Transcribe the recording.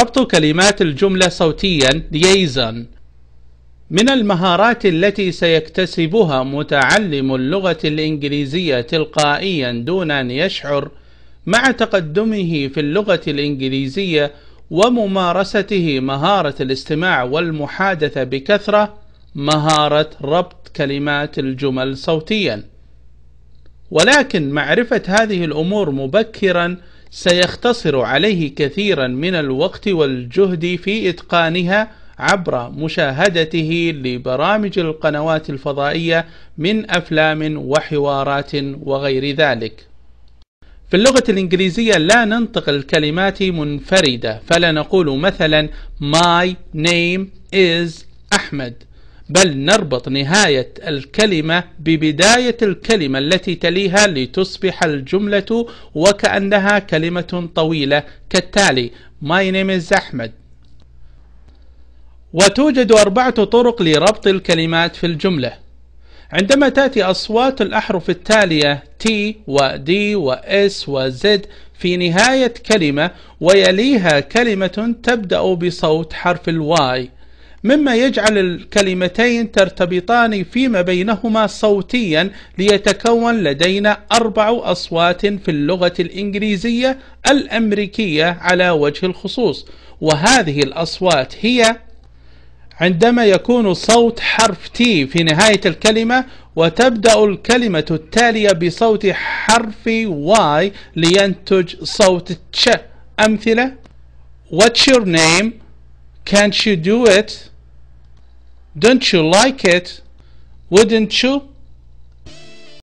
ربط كلمات الجملة صوتيا ليزن من المهارات التي سيكتسبها متعلم اللغة الإنجليزية تلقائيا دون أن يشعر مع تقدمه في اللغة الإنجليزية وممارسته مهارة الاستماع والمحادثة بكثرة مهارة ربط كلمات الجمل صوتيا ولكن معرفة هذه الأمور مبكرا سيختصر عليه كثيرا من الوقت والجهد في إتقانها عبر مشاهدته لبرامج القنوات الفضائية من أفلام وحوارات وغير ذلك في اللغة الإنجليزية لا ننطق الكلمات منفردة فلا نقول مثلا My name is أحمد بل نربط نهاية الكلمة ببداية الكلمة التي تليها لتصبح الجملة وكأنها كلمة طويلة كالتالي My name is Ahmed وتوجد أربعة طرق لربط الكلمات في الجملة عندما تأتي أصوات الأحرف التالية T و D و S و Z في نهاية كلمة ويليها كلمة تبدأ بصوت حرف الواي مما يجعل الكلمتين ترتبطان فيما بينهما صوتيا ليتكون لدينا أربع أصوات في اللغة الإنجليزية الأمريكية على وجه الخصوص وهذه الأصوات هي عندما يكون صوت حرف T في نهاية الكلمة وتبدأ الكلمة التالية بصوت حرف Y لينتج صوت تش أمثلة What's your name? Can't you do it? Don't you like it? Wouldn't you?